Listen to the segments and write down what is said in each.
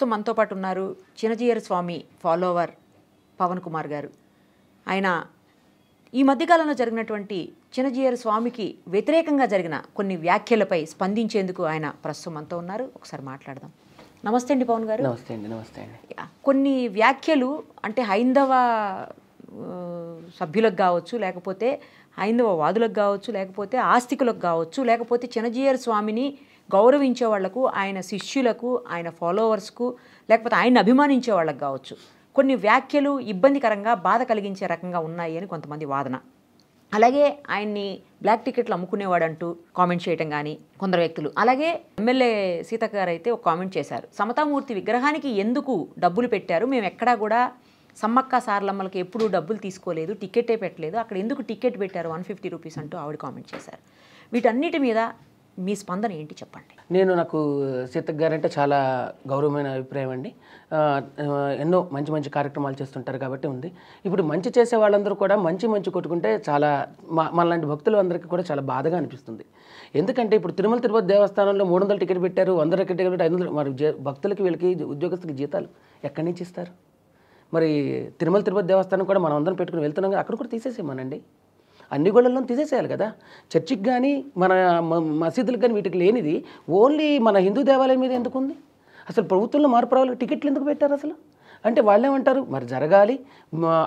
ప్రస్తుతం మనతో పాటు ఉన్నారు చినజీయర స్వామి ఫాలోవర్ పవన్ కుమార్ గారు ఆయన ఈ మధ్యకాలంలో జరిగినటువంటి చినజీయర స్వామికి వ్యతిరేకంగా జరిగిన కొన్ని వ్యాఖ్యలపై స్పందించేందుకు ఆయన ప్రస్తుతం మనతో ఉన్నారు ఒకసారి మాట్లాడదాం నమస్తే అండి పవన్ గారు నమస్తే అండి నమస్తే అండి కొన్ని వ్యాఖ్యలు అంటే హైందవ సభ్యులకు కావచ్చు లేకపోతే హైందవ వాదులకు కావచ్చు లేకపోతే ఆస్తికులకు కావచ్చు లేకపోతే చినజీయర్ స్వామిని గౌరవించే వాళ్లకు ఆయన శిష్యులకు ఆయన ఫాలోవర్స్కు లేకపోతే ఆయన అభిమానించే వాళ్ళకు కావచ్చు కొన్ని వ్యాఖ్యలు ఇబ్బందికరంగా బాధ కలిగించే రకంగా ఉన్నాయి అని కొంతమంది వాదన అలాగే ఆయన్ని బ్లాక్ టికెట్లు అమ్ముకునేవాడంటూ కామెంట్ చేయటం కానీ కొందరు వ్యక్తులు అలాగే ఎమ్మెల్యే సీతక్క గారు అయితే ఒక కామెంట్ చేశారు సమతామూర్తి విగ్రహానికి ఎందుకు డబ్బులు పెట్టారు మేము ఎక్కడా కూడా సమ్మక్క సార్లమ్మలకి ఎప్పుడూ డబ్బులు తీసుకోలేదు టికెట్టే పెట్టలేదు అక్కడ ఎందుకు టికెట్ పెట్టారు వన్ ఫిఫ్టీ రూపీస్ అంటూ ఆవిడ కామెంట్ చేశారు వీటన్నిటి మీద మీ స్పందన ఏంటి చెప్పండి నేను నాకు సీతక్ గారంటే చాలా గౌరవమైన అభిప్రాయం అండి ఎన్నో మంచి మంచి కార్యక్రమాలు చేస్తుంటారు కాబట్టి ఉంది ఇప్పుడు మంచి చేసే వాళ్ళందరూ కూడా మంచి మంచి కొట్టుకుంటే చాలా మా మనలాంటి భక్తులు అందరికీ కూడా చాలా బాధగా అనిపిస్తుంది ఎందుకంటే ఇప్పుడు తిరుమల తిరుపతి దేవస్థానంలో మూడు వందల టికెట్ పెట్టారు వంద టికెట్ పెట్టి ఐదు వందలు మరి భక్తులకి వీళ్ళకి ఉద్యోగస్తులకి జీతాలు ఎక్కడి నుంచి ఇస్తారు మరి తిరుమల తిరుపతి దేవస్థానం కూడా మనం అందరం పెట్టుకుని వెళ్తున్నాం అక్కడ కూడా తీసేసేమనండి అన్ని గోడలను తీసేసేయాలి కదా చర్చికి కానీ మన మసీదులకు కానీ వీటికి లేనిది ఓన్లీ మన హిందూ దేవాలయం మీద ఎందుకుంది అసలు ప్రభుత్వంలో మార్పు రావాలి టికెట్లు ఎందుకు పెట్టారు అసలు అంటే వాళ్ళు ఏమంటారు మరి జరగాలి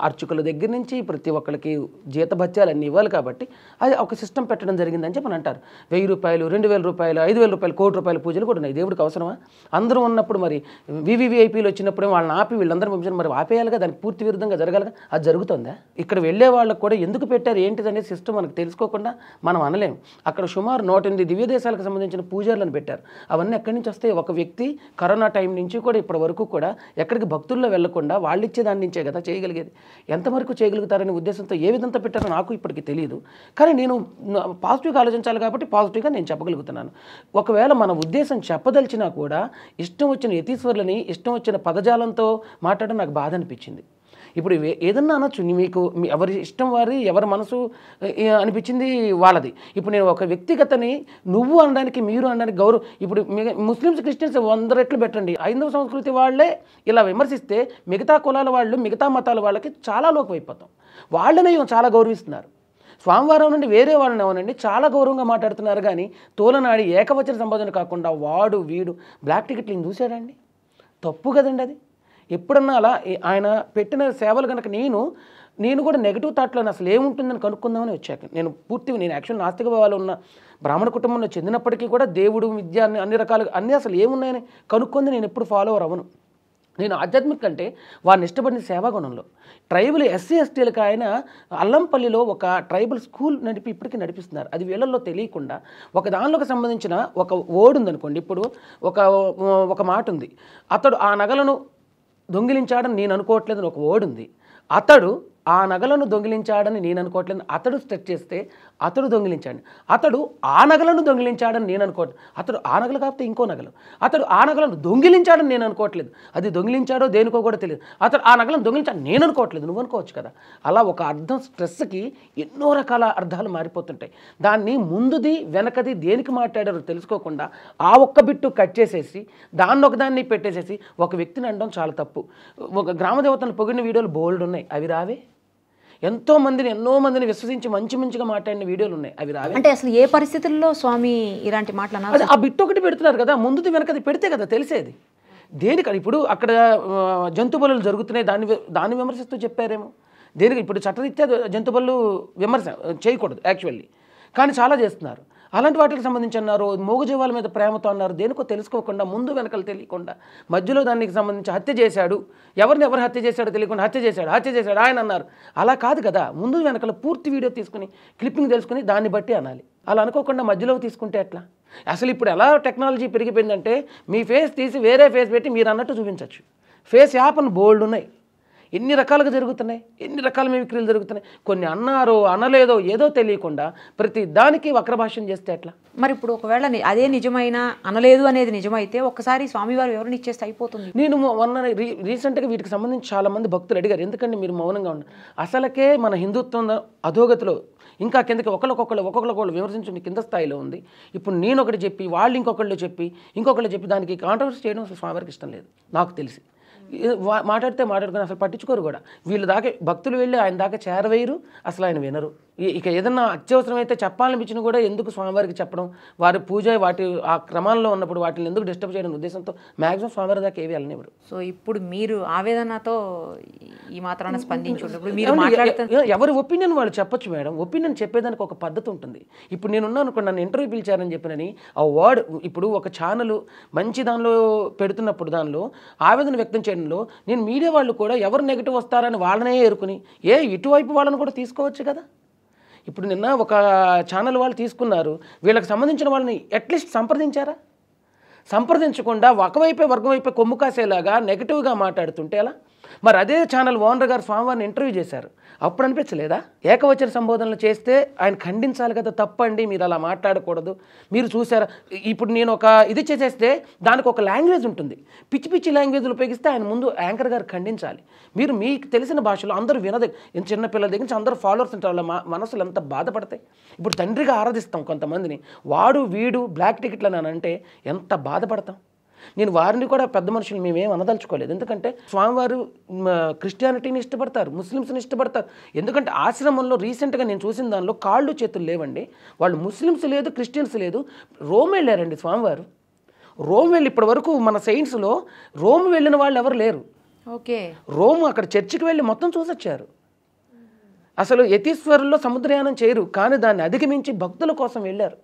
అర్చకుల దగ్గర నుంచి ప్రతి ఒక్కరికి జీతభత్యాలు ఇవ్వాలి కాబట్టి అది ఒక సిస్టమ్ పెట్టడం జరిగిందని చెప్పి అంటారు వెయ్యి రూపాయలు రెండు వేల రూపాయలు ఐదు వేల రూపాయలు కోటి రూపాయల పూజలు కూడా ఉన్నాయి దేవుడికి అవసరమా అందరూ ఉన్నప్పుడు మరి వివివిఐపీలు వచ్చినప్పుడు వాళ్ళని ఆపి వీళ్ళందరూ పంపించారు మరి ఆపేయాలిగా దానికి పూర్తి విరుద్ధంగా జరగాలిగా అది జరుగుతుందా ఇక్కడ వెళ్ళే వాళ్ళకు కూడా ఎందుకు పెట్టారు ఏంటిదనే సిస్టమ్ మనకు తెలుసుకోకుండా మనం అనలేము అక్కడ సుమారు నూట ఎనిమిది దివ్య దేశాలకు సంబంధించిన పూజలను పెట్టారు అవన్నీ ఎక్కడి నుంచి వస్తాయి ఒక వ్యక్తి కరోనా టైం నుంచి కూడా ఇప్పటి వరకు కూడా ఎక్కడికి భక్తులు దారుల్లో వెళ్లకుండా వాళ్ళు ఇచ్చే దాని నుంచే కదా చేయగలిగేది ఎంతవరకు చేయగలుగుతారనే ఉద్దేశంతో ఏ విధంగా పెట్టారో నాకు ఇప్పటికీ తెలియదు కానీ నేను పాజిటివ్గా ఆలోచించాలి కాబట్టి పాజిటివ్గా నేను చెప్పగలుగుతున్నాను ఒకవేళ మన ఉద్దేశం చెప్పదలిచినా కూడా ఇష్టం వచ్చిన యతీశ్వర్లని ఇష్టం వచ్చిన పదజాలంతో మాట్లాడడం నాకు బాధ అనిపించింది ఇప్పుడు ఏదన్నా అనొచ్చు మీకు ఎవరి ఇష్టం వారి ఎవరి మనసు అనిపించింది వాళ్ళది ఇప్పుడు నేను ఒక వ్యక్తిగతని నువ్వు అనడానికి మీరు అనడానికి గౌరవం ఇప్పుడు ముస్లిమ్స్ క్రిస్టియన్స్ వంద రెట్లు పెట్టండి ఐదవ సంస్కృతి వాళ్ళే ఇలా విమర్శిస్తే మిగతా కులాల వాళ్ళు మిగతా మతాల వాళ్ళకి చాలా లోకమైపోతాం వాళ్ళనే చాలా గౌరవిస్తున్నారు స్వామివారం నుండి వేరే వాళ్ళని ఏమనండి చాలా గౌరవంగా మాట్లాడుతున్నారు కానీ తోలనాడి ఏకవచన సంబోధన కాకుండా వాడు వీడు బ్లాక్ టికెట్లు చూశాడండి తప్పు కదండి అది ఎప్పుడన్నా అలా ఆయన పెట్టిన సేవలు కనుక నేను నేను కూడా నెగిటివ్ థాట్లో అసలు ఏముంటుందని కనుక్కుందామని వచ్చాను నేను పూర్తి నేను యాక్చువల్ నాస్తిక భావాలు ఉన్న బ్రాహ్మణ కుటుంబంలో చెందినప్పటికీ కూడా దేవుడు విద్య అన్ని రకాలుగా అన్నీ అసలు ఏమున్నాయని కనుక్కుంది నేను ఎప్పుడు ఫాలో అవ్వను నేను ఆధ్యాత్మిక కంటే వారిని ఇష్టపడిన సేవాగుణంలో ట్రైబల్ ఎస్సీ ఎస్టీలకు ఆయన అల్లంపల్లిలో ఒక ట్రైబల్ స్కూల్ నడిపి ఇప్పటికీ నడిపిస్తున్నారు అది వీళ్ళల్లో తెలియకుండా ఒక దానిలోకి సంబంధించిన ఒక ఓడు ఉందనుకోండి ఇప్పుడు ఒక ఒక మాట ఉంది అతడు ఆ నగలను దొంగిలించాడని నేను అనుకోవట్లేదని ఒక ఓడుంది అతడు ఆ నగలను దొంగిలించాడని నేను అనుకోవట్లేదు అతడు స్ట్రెచ్ చేస్తే అతడు దొంగిలించాడు అతడు ఆ నగలను దొంగిలించాడని నేను అనుకోవట్లేదు అతడు ఆ నగలు కాకపోతే ఇంకో నగలు అతడు ఆ నగలను దొంగిలించాడని నేను అనుకోవట్లేదు అది దొంగిలించాడో దేనికో కూడా తెలియదు అతడు ఆ నగలను దొంగిలించాడు నేను అనుకోవట్లేదు నువ్వు అనుకోవచ్చు కదా అలా ఒక అర్థం స్ట్రెస్కి ఎన్నో రకాల అర్థాలు మారిపోతుంటాయి దాన్ని ముందుది వెనకది దేనికి మాట్లాడారో తెలుసుకోకుండా ఆ ఒక్క బిట్టు కట్ చేసేసి దాన్ని ఒకదాన్ని పెట్టేసేసి ఒక వ్యక్తిని అనడం చాలా తప్పు ఒక గ్రామదేవతను పొగిడిన వీడియోలు బోల్డ్ ఉన్నాయి అవి రావే ఎంతో మందిని ఎన్నో మందిని విశ్వసించి మంచి మంచిగా మాట్లాడిన వీడియోలు ఉన్నాయి అవి రావి అంటే అసలు ఏ పరిస్థితుల్లో స్వామి ఇలాంటి మాటలు ఆ బిట్ ఒకటి పెడుతున్నారు కదా ముందుది వెనకది పెడితే కదా తెలిసేది దేనికని ఇప్పుడు అక్కడ జంతు బలు జరుగుతున్నాయి దాన్ని దాన్ని విమర్శిస్తూ చెప్పారేమో దేనికి ఇప్పుడు చట్టరీత్యా బలు విమర్శ చేయకూడదు యాక్చువల్లీ కానీ చాలా చేస్తున్నారు అలాంటి వాటికి సంబంధించి అన్నారు మూగజీవాల మీద ప్రేమతో అన్నారు దేనికో తెలుసుకోకుండా ముందు వెనకలు తెలియకుండా మధ్యలో దానికి సంబంధించి హత్య చేశాడు ఎవరిని ఎవరు హత్య చేశాడో తెలియకుండా హత్య చేశాడు హత్య చేశాడు ఆయన అన్నారు అలా కాదు కదా ముందు వెనకాల పూర్తి వీడియో తీసుకుని క్లిప్పింగ్ తెలుసుకుని దాన్ని బట్టి అనాలి అలా అనుకోకుండా మధ్యలో తీసుకుంటే ఎట్లా అసలు ఇప్పుడు ఎలా టెక్నాలజీ పెరిగిపోయిందంటే మీ ఫేస్ తీసి వేరే ఫేస్ పెట్టి మీరు అన్నట్టు చూపించవచ్చు ఫేస్ యాప్ అని బోల్డ్ ఉన్నాయి ఎన్ని రకాలుగా జరుగుతున్నాయి ఎన్ని రకాల మిమిక్రీలు జరుగుతున్నాయి కొన్ని అన్నారో అనలేదో ఏదో తెలియకుండా ప్రతి దానికి వక్రభాష్యం చేస్తే ఎట్లా మరి ఇప్పుడు ఒకవేళ అదే నిజమైనా అనలేదు అనేది నిజమైతే ఒకసారి స్వామివారు వివరణ ఇచ్చేస్తే అయిపోతుంది నేను మొన్న రీ రీసెంట్గా వీటికి సంబంధించి చాలామంది భక్తులు అడిగారు ఎందుకంటే మీరు మౌనంగా ఉన్నారు అసలకే మన హిందుత్వం అధోగతిలో ఇంకా కిందకి ఒకరికొకళ్ళు ఒకరికొకళ్ళు విమర్శించుకుని కింద స్థాయిలో ఉంది ఇప్పుడు నేను ఒకటి చెప్పి వాళ్ళు ఇంకొకళ్ళు చెప్పి ఇంకొకళ్ళు చెప్పి దానికి కాంట్రవర్సీ చేయడం స్వామివారికి ఇష్టం లేదు నాకు తెలిసి మాట్లాడితే మాట్లాడుకుని అసలు పట్టించుకోరు కూడా వీళ్ళ దాకా భక్తులు వెళ్ళి ఆయన దాకా చేరవేయరు అసలు ఆయన వినరు ఇక ఏదన్నా అత్యవసరమైతే చెప్పాలనిపించినా కూడా ఎందుకు స్వామివారికి చెప్పడం వారి పూజ వాటి ఆ క్రమాల్లో ఉన్నప్పుడు వాటిని ఎందుకు డిస్టర్బ్ చేయడం ఉద్దేశంతో మాక్సిమం స్వామివారి దాకా ఏవి వెళ్ళనివ్వడు సో ఇప్పుడు మీరు ఆవేదనతో ఈ మాత్రాన్ని స్పందించు ఎవరి ఒపీనియన్ వాళ్ళు చెప్పొచ్చు మేడం ఒపీనియన్ చెప్పేదానికి ఒక పద్ధతి ఉంటుంది ఇప్పుడు ఉన్నాను అనుకోండి నన్ను ఇంటర్వ్యూ పిలిచారని చెప్పినని ఆ వర్డ్ ఇప్పుడు ఒక ఛానల్ మంచి దానిలో పెడుతున్నప్పుడు దానిలో ఆవేదన వ్యక్తం చేయడంలో నేను మీడియా వాళ్ళు కూడా ఎవరు నెగిటివ్ వస్తారని వాళ్ళనే ఏరుకుని ఏ ఇటువైపు వాళ్ళని కూడా తీసుకోవచ్చు కదా ఇప్పుడు నిన్న ఒక ఛానల్ వాళ్ళు తీసుకున్నారు వీళ్ళకి సంబంధించిన వాళ్ళని అట్లీస్ట్ సంప్రదించారా సంప్రదించకుండా ఒకవైపే వర్గం వైపే కొమ్ము కాసేలాగా నెగిటివ్గా మాట్లాడుతుంటే ఎలా మరి అదే ఛానల్ ఓనర్ గారు స్వామివారిని ఇంటర్వ్యూ చేశారు అప్పుడు అనిపించలేదా ఏకవచన సంబోధనలు చేస్తే ఆయన ఖండించాలి కదా తప్పండి మీరు అలా మాట్లాడకూడదు మీరు చూసారా ఇప్పుడు నేను ఒక ఇది చేసేస్తే దానికి ఒక లాంగ్వేజ్ ఉంటుంది పిచ్చి పిచ్చి లాంగ్వేజ్లు ఉపయోగిస్తే ఆయన ముందు యాంకర్ గారు ఖండించాలి మీరు మీకు తెలిసిన భాషలో అందరూ వినదే చిన్న పిల్లల దగ్గర నుంచి అందరూ ఫాలోవర్స్ ఉంటారు వాళ్ళ మనసులు ఎంత బాధపడతాయి ఇప్పుడు తండ్రిగా ఆరాధిస్తాం కొంతమందిని వాడు వీడు బ్లాక్ టికెట్లు అని అంటే ఎంత బాధపడతాం నేను వారిని కూడా పెద్ద మనుషులు మేమేం అనదలుచుకోలేదు ఎందుకంటే స్వామివారు క్రిస్టియానిటీని ఇష్టపడతారు ముస్లిమ్స్ని ఇష్టపడతారు ఎందుకంటే ఆశ్రమంలో రీసెంట్గా నేను చూసిన దానిలో కాళ్ళు చేతులు లేవండి వాళ్ళు ముస్లిమ్స్ లేదు క్రిస్టియన్స్ లేదు రోమ్ వెళ్ళారండి స్వామివారు రోమ్ వెళ్ళి ఇప్పటి వరకు మన సైన్స్లో రోమ్ వెళ్ళిన వాళ్ళు ఎవరు లేరు ఓకే రోమ్ అక్కడ చర్చికి వెళ్ళి మొత్తం చూసొచ్చారు అసలు యతీశ్వరుల్లో సముద్రయానం చేయరు కానీ దాన్ని అధిగమించి భక్తుల కోసం వెళ్ళారు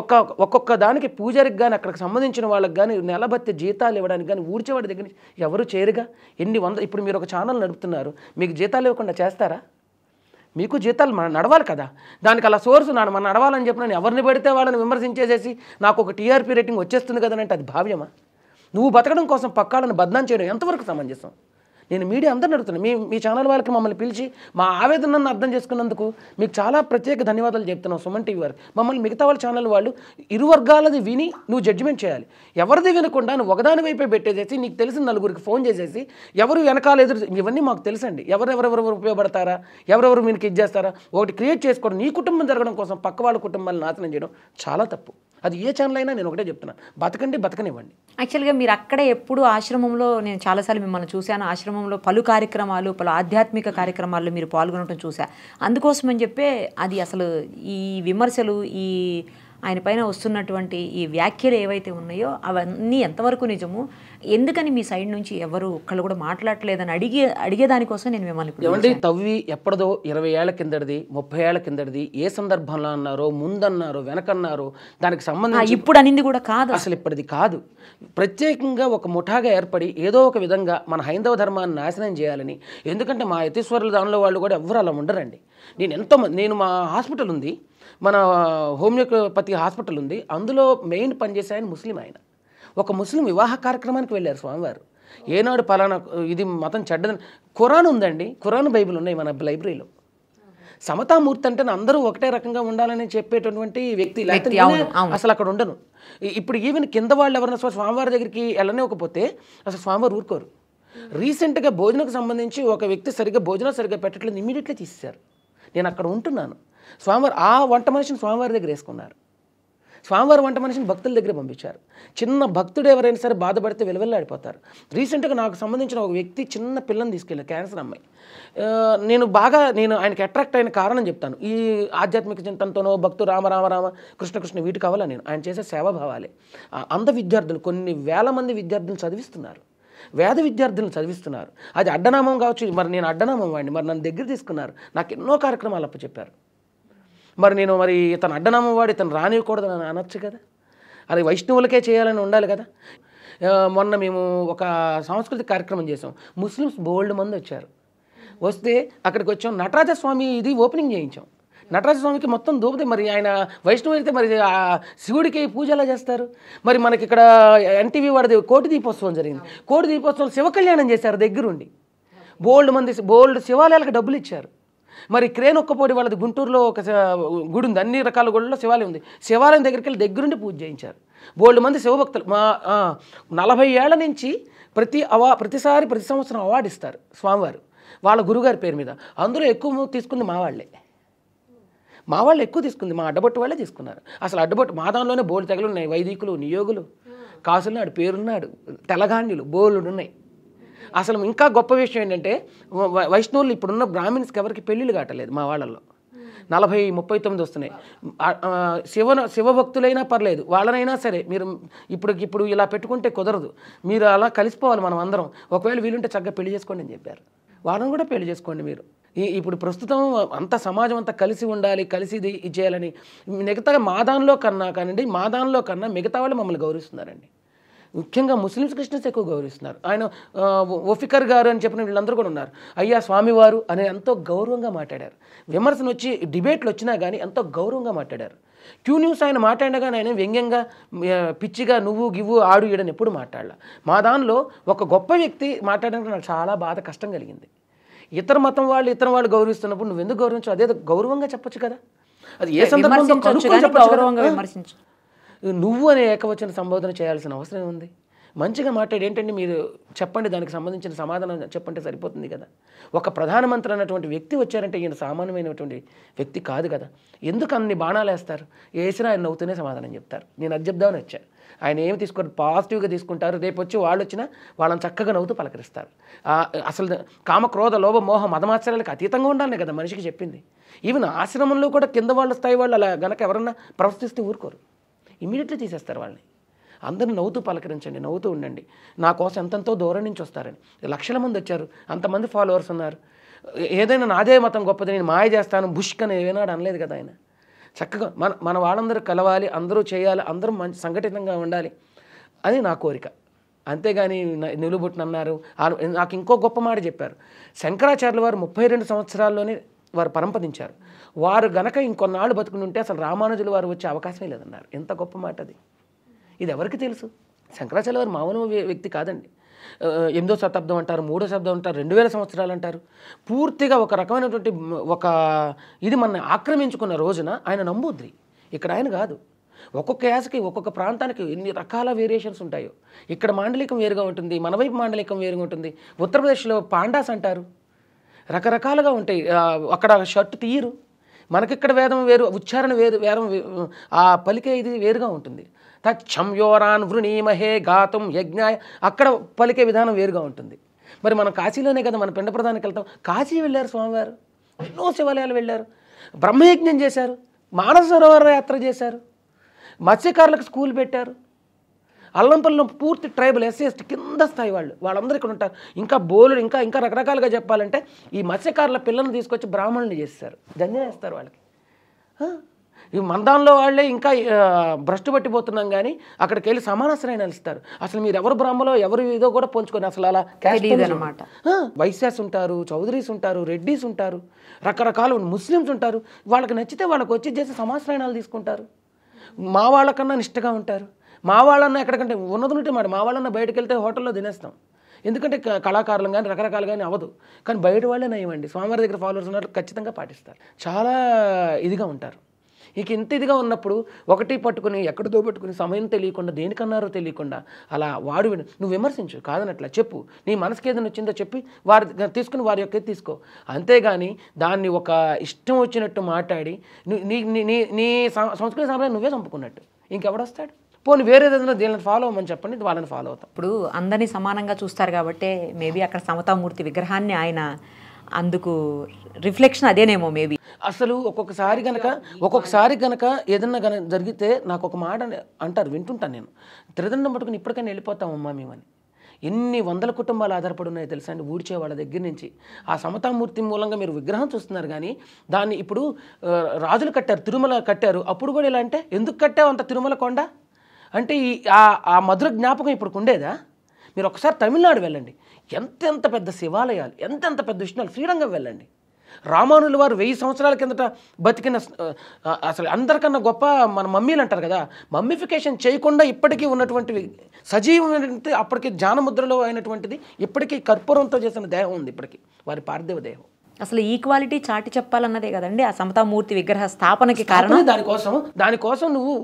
ఒక్క ఒక్కొక్క దానికి పూజారికి కానీ అక్కడికి సంబంధించిన వాళ్ళకి కానీ నెలబత్తి జీతాలు ఇవ్వడానికి కానీ ఊడ్చేవాడి దగ్గర ఎవరు చేరుగా ఎన్ని వంద ఇప్పుడు మీరు ఒక ఛానల్ నడుపుతున్నారు మీకు జీతాలు ఇవ్వకుండా చేస్తారా మీకు జీతాలు మనం నడవాలి కదా దానికి అలా సోర్స్ నాడు మనం నడవాలని చెప్పి నేను ఎవరిని పెడితే వాళ్ళని విమర్శించేసేసి నాకు ఒక టీఆర్పీ రేటింగ్ వచ్చేస్తుంది కదనంటే అది భావ్యమా నువ్వు బతకడం కోసం పక్కాలను బద్నాం చేయడం ఎంతవరకు సమంజసం నేను మీడియా అందరిని అడుగుతున్నా మీ మీ ఛానల్ వాళ్ళకి మమ్మల్ని పిలిచి మా ఆవేదనను అర్థం చేసుకున్నందుకు మీకు చాలా ప్రత్యేక ధన్యవాదాలు చెప్తున్నాం సుమన్ టీవీ వారికి మమ్మల్ని మిగతా వాళ్ళ ఛానల్ వాళ్ళు ఇరు వర్గాలది విని నువ్వు జడ్జిమెంట్ చేయాలి ఎవరిది వినకుండా నువ్వు ఒకదాని వైపే పెట్టేసేసి నీకు తెలిసిన నలుగురికి ఫోన్ చేసేసి ఎవరు వెనకాల ఎదురు ఇవన్నీ మాకు తెలుసండి ఎవరెవరెవరెవరు ఉపయోగపడతారా ఎవరెవరు మీకు ఇది చేస్తారా ఒకటి క్రియేట్ చేసుకోవడం నీ కుటుంబం జరగడం కోసం పక్క వాళ్ళ కుటుంబాలను నాశనం చేయడం చాలా తప్పు అది ఏ ఛానల్ అయినా నేను ఒకటే చెప్తున్నాను బతకండి బతకనివ్వండి యాక్చువల్గా మీరు అక్కడే ఎప్పుడు ఆశ్రమంలో నేను చాలాసార్లు మిమ్మల్ని చూశాను ఆశ్రమంలో పలు కార్యక్రమాలు పలు ఆధ్యాత్మిక కార్యక్రమాల్లో మీరు పాల్గొనడం చూసా అందుకోసం అని చెప్పే అది అసలు ఈ విమర్శలు ఈ ఆయన పైన వస్తున్నటువంటి ఈ వ్యాఖ్యలు ఏవైతే ఉన్నాయో అవన్నీ ఎంతవరకు నిజము ఎందుకని మీ సైడ్ నుంచి ఎవరు ఒక్కళ్ళు కూడా మాట్లాడలేదని అడిగే అడిగేదానికోసం నేను మిమ్మల్ని ఏమంటే తవ్వి ఎప్పటిదో ఇరవై ఏళ్ల కిందటిది ముప్పై ఏళ్ల కిందటిది ఏ సందర్భంలో అన్నారో ముందన్నారో వెనకన్నారో దానికి సంబంధించి ఇప్పుడు అనింది కూడా కాదు అసలు ఇప్పటిది కాదు ప్రత్యేకంగా ఒక ముఠాగా ఏర్పడి ఏదో ఒక విధంగా మన హైందవ ధర్మాన్ని నాశనం చేయాలని ఎందుకంటే మా యతీశ్వరులు దానిలో వాళ్ళు కూడా ఎవరు అలా ఉండరండి నేను ఎంతోమంది నేను మా హాస్పిటల్ ఉంది మన హోమియోపతి హాస్పిటల్ ఉంది అందులో మెయిన్ పనిచేసే ఆయన ముస్లిం ఆయన ఒక ముస్లిం వివాహ కార్యక్రమానికి వెళ్ళారు స్వామివారు ఏనాడు పలానా ఇది మతం చెడ్డదని ఖురాన్ ఉందండి ఖురాన్ బైబిల్ ఉన్నాయి మన లైబ్రరీలో సమతామూర్తి అంటే అందరూ ఒకటే రకంగా ఉండాలని చెప్పేటటువంటి వ్యక్తి అసలు అక్కడ ఉండను ఇప్పుడు ఈవెన్ కింద వాళ్ళు ఎవరైనా స్వామివారి దగ్గరికి వెళ్ళనివ్వకపోతే అసలు స్వామివారు ఊరుకోరు రీసెంట్గా భోజనకు సంబంధించి ఒక వ్యక్తి సరిగ్గా భోజనం సరిగ్గా పెట్టట్లేదు ఇమీడియట్లీ తీసేశారు నేను అక్కడ ఉంటున్నాను స్వామివారు ఆ వంట మనిషిని స్వామివారి దగ్గర వేసుకున్నారు స్వామివారి వంట మనిషిని భక్తుల దగ్గర పంపించారు చిన్న భక్తుడు ఎవరైనా సరే బాధపడితే వెలువెళ్ళాడిపోతారు రీసెంట్గా నాకు సంబంధించిన ఒక వ్యక్తి చిన్న పిల్లని తీసుకెళ్ళారు క్యాన్సర్ అమ్మాయి నేను బాగా నేను ఆయనకి అట్రాక్ట్ అయిన కారణం చెప్తాను ఈ ఆధ్యాత్మిక చింతనతోనో భక్తు రామ రామ రామ కృష్ణ కృష్ణ వీటి కావాలా నేను ఆయన చేసే సేవాభావాలే అంధ విద్యార్థులు కొన్ని వేల మంది విద్యార్థులు చదివిస్తున్నారు వేద విద్యార్థులను చదివిస్తున్నారు అది అడ్డనామం కావచ్చు మరి నేను అడ్డనామం వాడిని మరి నన్ను దగ్గర తీసుకున్నారు నాకు ఎన్నో కార్యక్రమాలు అప్పచెప్పారు మరి నేను మరి ఇతను అడ్డనామం వాడి ఇతను రానివ్వకూడదు అని అనొచ్చు కదా అది వైష్ణవులకే చేయాలని ఉండాలి కదా మొన్న మేము ఒక సాంస్కృతిక కార్యక్రమం చేసాం ముస్లిమ్స్ బోల్డ్ మంది వచ్చారు వస్తే అక్కడికి వచ్చాం నటరాజస్వామి ఇది ఓపెనింగ్ చేయించాం నటరాజస్వామికి మొత్తం దూపతి మరి ఆయన వైష్ణవు అయితే మరి శివుడికి పూజ ఎలా చేస్తారు మరి మనకి ఇక్కడ ఎన్టీవీ వాడిది కోటి దీపోత్సవం జరిగింది కోటి దీపోత్సవం శివ కళ్యాణం చేశారు దగ్గరుండి బోల్డ్ మంది బోల్డ్ శివాలయాలకు డబ్బులు ఇచ్చారు మరి క్రేన్ ఒక్కపోడి వాళ్ళది గుంటూరులో ఒక గుడి ఉంది అన్ని రకాల గుళ్ళలో శివాలయం ఉంది శివాలయం దగ్గరికి వెళ్ళి దగ్గరుండి పూజ చేయించారు బోల్డ్ మంది శివభక్తులు మా నలభై ఏళ్ల నుంచి ప్రతి అవా ప్రతిసారి ప్రతి సంవత్సరం అవార్డు ఇస్తారు స్వామివారు వాళ్ళ గురుగారి పేరు మీద అందులో ఎక్కువ తీసుకుంది మా వాళ్ళే మా వాళ్ళు ఎక్కువ తీసుకుంది మా అడ్డబొట్టు వాళ్ళే తీసుకున్నారు అసలు అడ్డబొట్టు మాదంలోనే బోలు తెగలు ఉన్నాయి వైదికులు నియోగులు కాసులున్నాడు పేరున్నాడు తెలగాన్యులు బోలుడు ఉన్నాయి అసలు ఇంకా గొప్ప విషయం ఏంటంటే వైష్ణవులు ఇప్పుడున్న బ్రాహ్మిన్స్కి ఎవరికి పెళ్ళిళ్ళు కాటలేదు మా వాళ్ళల్లో నలభై ముప్పై తొమ్మిది వస్తున్నాయి శివన శివభక్తులైనా పర్లేదు వాళ్ళనైనా సరే మీరు ఇప్పుడు ఇప్పుడు ఇలా పెట్టుకుంటే కుదరదు మీరు అలా కలిసిపోవాలి మనం అందరం ఒకవేళ వీలుంటే చక్కగా పెళ్లి చేసుకోండి అని చెప్పారు వాళ్ళని కూడా పెళ్లి చేసుకోండి మీరు ఈ ఇప్పుడు ప్రస్తుతం అంత సమాజం అంతా కలిసి ఉండాలి కలిసి ఇది చేయాలని మిగతా మాదాన్లో కన్నా కానివ్వండి మాదాన్లో కన్నా మిగతా వాళ్ళు మమ్మల్ని గౌరవిస్తున్నారండి ముఖ్యంగా ముస్లిమ్స్ క్రిస్టియన్స్ ఎక్కువ గౌరవిస్తున్నారు ఆయన ఒఫికర్ గారు అని చెప్పిన వీళ్ళందరూ కూడా ఉన్నారు అయ్యా స్వామివారు అని ఎంతో గౌరవంగా మాట్లాడారు విమర్శను వచ్చి డిబేట్లు వచ్చినా కానీ ఎంతో గౌరవంగా మాట్లాడారు క్యూ న్యూస్ ఆయన మాట్లాడగానే ఆయన వ్యంగ్యంగా పిచ్చిగా నువ్వు గివ్వు ఆడు ఈడని ఎప్పుడు మాట్లాడాల మా దానిలో ఒక గొప్ప వ్యక్తి మాట్లాడడానికి నాకు చాలా బాధ కష్టం కలిగింది ఇతర మతం వాళ్ళు ఇతర వాళ్ళు గౌరవిస్తున్నప్పుడు నువ్వు ఎందుకు గౌరవించు అదే గౌరవంగా చెప్పొచ్చు కదా అది ఏ సందర్భంలో నువ్వు అనే ఏకవచన సంబోధన చేయాల్సిన అవసరం ఉంది మంచిగా మాట్లాడి ఏంటండి మీరు చెప్పండి దానికి సంబంధించిన సమాధానం చెప్పంటే సరిపోతుంది కదా ఒక ప్రధానమంత్రి అన్నటువంటి వ్యక్తి వచ్చారంటే ఈయన సామాన్యమైనటువంటి వ్యక్తి కాదు కదా ఎందుకు అన్ని బాణాలు వేస్తారు వేసినా ఆయన నవ్వుతూనే సమాధానం చెప్తారు నేను అది చెప్దామని వచ్చాను ఆయన ఏమి తీసుకుంటారు పాజిటివ్గా తీసుకుంటారు రేపు వచ్చి వాళ్ళు వచ్చినా వాళ్ళని చక్కగా నవ్వుతూ పలకరిస్తారు అసలు కామ క్రోధ లోభ మోహ మతమాత్సరాలకు అతీతంగా ఉండాలి కదా మనిషికి చెప్పింది ఈవెన్ ఆశ్రమంలో కూడా కింద వాళ్ళ స్థాయి వాళ్ళు అలా గనక ఎవరన్నా ప్రవర్తిస్తే ఊరుకోరు ఇమీడియట్లీ తీసేస్తారు వాళ్ళని అందరిని నవ్వుతూ పలకరించండి నవ్వుతూ ఉండండి నా కోసం ఎంతెంతో దూరం నుంచి వస్తారని లక్షల మంది వచ్చారు అంతమంది ఫాలోవర్స్ ఉన్నారు ఏదైనా నాదే మతం గొప్పది నేను మాయ చేస్తాను బుష్క్ అని ఏనాడు అనలేదు కదా ఆయన చక్కగా మన మన వాళ్ళందరూ కలవాలి అందరూ చేయాలి అందరూ మంచి సంఘటితంగా ఉండాలి అని నా కోరిక అంతేగాని నిలుబుట్టనన్నారు నాకు ఇంకో గొప్ప మాట చెప్పారు శంకరాచార్యులు వారు ముప్పై రెండు సంవత్సరాల్లోనే వారు పరంపదించారు వారు గనక ఇంకొన్నాళ్ళు బతుకుని ఉంటే అసలు రామానుజులు వారు వచ్చే అవకాశమే లేదన్నారు ఎంత గొప్ప మాట అది ఇది ఎవరికి తెలుసు శంకరాచార్య వారు మామూలు వ్యక్తి కాదండి ఎనిమిదో శతాబ్దం అంటారు మూడో శతాబ్దం అంటారు రెండు వేల సంవత్సరాలు అంటారు పూర్తిగా ఒక రకమైనటువంటి ఒక ఇది మన ఆక్రమించుకున్న రోజున ఆయన నమ్మూద్రి ఇక్కడ ఆయన కాదు ఒక్కొక్క యాసకి ఒక్కొక్క ప్రాంతానికి ఎన్ని రకాల వేరియేషన్స్ ఉంటాయో ఇక్కడ మాండలికం వేరుగా ఉంటుంది మన వైపు మాండలికం వేరుగా ఉంటుంది ఉత్తరప్రదేశ్లో పాండాస్ అంటారు రకరకాలుగా ఉంటాయి అక్కడ షర్ట్ తీయరు మనకిక్కడ వేదం వేరు ఉచ్చారణ వేరు వేరం ఆ పలికే ఇది వేరుగా ఉంటుంది యోరాన్ వృణీమహే ఘాతం యజ్ఞాయ అక్కడ పలికే విధానం వేరుగా ఉంటుంది మరి మనం కాశీలోనే కదా మన పిండ ప్రధానికి వెళ్తాం కాశీ వెళ్ళారు స్వామివారు ఎన్నో శివాలయాలు వెళ్ళారు బ్రహ్మయజ్ఞం చేశారు మానస సరోవర యాత్ర చేశారు మత్స్యకారులకు స్కూల్ పెట్టారు అల్లంపల్లిలో పూర్తి ట్రైబల్ ఎస్సీ ఎస్టీ కింద స్థాయి వాళ్ళు వాళ్ళందరూ ఇక్కడ ఉంటారు ఇంకా బోలుడు ఇంకా ఇంకా రకరకాలుగా చెప్పాలంటే ఈ మత్స్యకారుల పిల్లల్ని తీసుకొచ్చి బ్రాహ్మణులు చేస్తారు చేస్తారు వాళ్ళకి ఈ మందాంలో వాళ్ళే ఇంకా భ్రష్టు పట్టిపోతున్నాం కానీ అక్కడికి వెళ్ళి సమానాశ్రయం నిలుస్తారు అసలు మీరు ఎవరు బ్రాహ్మలో ఎవరు ఇదో కూడా పోల్చుకొని అసలు అలా అనమాట వైశ్యాస్ ఉంటారు చౌదరీస్ ఉంటారు రెడ్డీస్ ఉంటారు రకరకాలు ముస్లిమ్స్ ఉంటారు వాళ్ళకి నచ్చితే వాళ్ళకి వచ్చి చేసి సమాశ్రయణాలు తీసుకుంటారు మా వాళ్ళకన్నా నిష్టగా ఉంటారు మా వాళ్ళన్న ఎక్కడికంటే ఉన్నది ఉంటే మాట మా వాళ్ళన్న బయటకు వెళ్తే హోటల్లో తినేస్తాం ఎందుకంటే కళాకారులు కానీ రకరకాలు కానీ అవ్వదు కానీ బయట వాళ్ళే నయమండి స్వామివారి దగ్గర ఫాలోవర్స్ ఉన్నట్లు ఖచ్చితంగా పాటిస్తారు చాలా ఇదిగా ఉంటారు ఇక ఇంత ఇదిగా ఉన్నప్పుడు ఒకటి పట్టుకుని ఎక్కడ దోబెట్టుకుని సమయం తెలియకుండా దేనికన్నారో తెలియకుండా అలా వాడు నువ్వు విమర్శించు కాదనట్లా చెప్పు నీ మనసుకి ఏదైనా వచ్చిందో చెప్పి వారి తీసుకుని వారి యొక్క తీసుకో అంతేగాని దాన్ని ఒక ఇష్టం వచ్చినట్టు మాట్లాడి నీ నీ నీ సంస్కృతి సాంప్రదాయం నువ్వే చంపుకున్నట్టు ఇంకెవడొస్తాడు పోనీ వేరే ఏదైనా దీనిని ఫాలో అవ్వమని చెప్పండి వాళ్ళని ఫాలో అవుతాం ఇప్పుడు అందరినీ సమానంగా చూస్తారు కాబట్టి మేబీ అక్కడ సమతామూర్తి విగ్రహాన్ని ఆయన అందుకు రిఫ్లెక్షన్ అదేనేమో మేబీ అసలు ఒక్కొక్కసారి గనక ఒక్కొక్కసారి గనక ఏదన్నా గనక జరిగితే నాకు ఒక మాట అంటారు వింటుంటాను నేను త్రిదండం పట్టుకుని ఇప్పటికైనా వెళ్ళిపోతామమ్మా మేమని ఎన్ని వందల కుటుంబాలు ఆధారపడి ఉన్నాయో తెలుసా అండి ఊడ్చే వాళ్ళ దగ్గర నుంచి ఆ సమతామూర్తి మూలంగా మీరు విగ్రహం చూస్తున్నారు కానీ దాన్ని ఇప్పుడు రాజులు కట్టారు తిరుమల కట్టారు అప్పుడు కూడా ఇలా అంటే ఎందుకు కట్టావు అంత తిరుమల కొండ అంటే ఈ ఆ మధుర జ్ఞాపకం ఇప్పుడు ఉండేదా మీరు ఒకసారి తమిళనాడు వెళ్ళండి ఎంతెంత పెద్ద శివాలయాలు ఎంతెంత పెద్ద విష్ణువులు శ్రీరంగం వెళ్ళండి రామానుల వారు వెయ్యి సంవత్సరాల కిందట బతికిన అసలు అందరికన్నా గొప్ప మన మమ్మీలు అంటారు కదా మమ్మిఫికేషన్ చేయకుండా ఇప్పటికీ ఉన్నటువంటివి సజీవమైనటువంటి అప్పటికి జానముద్రలో అయినటువంటిది ఇప్పటికీ కర్పూరంతో చేసిన దేహం ఉంది ఇప్పటికీ వారి పార్థివ దేహం అసలు ఈక్వాలిటీ చాటి చెప్పాలన్నదే కదండి ఆ సమతామూర్తి విగ్రహ స్థాపనకి కారణం దానికోసం దానికోసం నువ్వు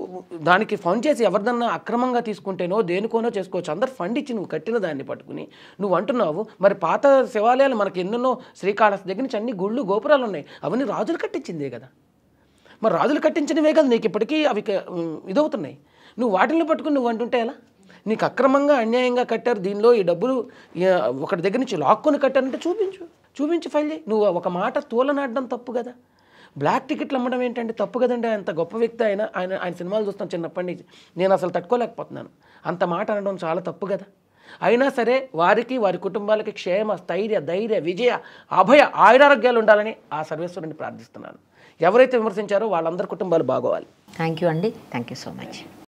దానికి ఫండ్ చేసి ఎవరిదన్నా అక్రమంగా తీసుకుంటేనో దేనికోనో చేసుకోవచ్చు అందరు ఫండ్ ఇచ్చి నువ్వు కట్టిన దాన్ని పట్టుకుని నువ్వు అంటున్నావు మరి పాత శివాలయాలు మనకి ఎన్నెన్నో శ్రీకాళహస్తి దగ్గర నుంచి అన్ని గుళ్ళు గోపురాలు ఉన్నాయి అవన్నీ రాజులు కట్టించిందే కదా మరి రాజులు కట్టించినవే కదా నీకు ఇప్పటికీ అవి ఇదవుతున్నాయి నువ్వు వాటిని పట్టుకుని నువ్వు అంటుంటే ఎలా నీకు అక్రమంగా అన్యాయంగా కట్టారు దీనిలో ఈ డబ్బులు ఒకటి దగ్గర నుంచి లాక్కొని కట్టారంటే చూపించు చూపించి ఫైల్ చేయి నువ్వు ఒక మాట తోలనాడడం తప్పు కదా బ్లాక్ టికెట్లు అమ్మడం ఏంటంటే తప్పు కదండి అంత గొప్ప వ్యక్తి ఆయన ఆయన ఆయన సినిమాలు చూస్తాను చిన్నప్పటి నుంచి నేను అసలు తట్టుకోలేకపోతున్నాను అంత మాట అనడం చాలా తప్పు కదా అయినా సరే వారికి వారి కుటుంబాలకి క్షేమ స్థైర్య ధైర్య విజయ అభయ ఆయురారోగ్యాలు ఉండాలని ఆ సర్వేశ్వరుని ప్రార్థిస్తున్నాను ఎవరైతే విమర్శించారో వాళ్ళందరి కుటుంబాలు బాగోవాలి థ్యాంక్ యూ అండి థ్యాంక్ యూ సో మచ్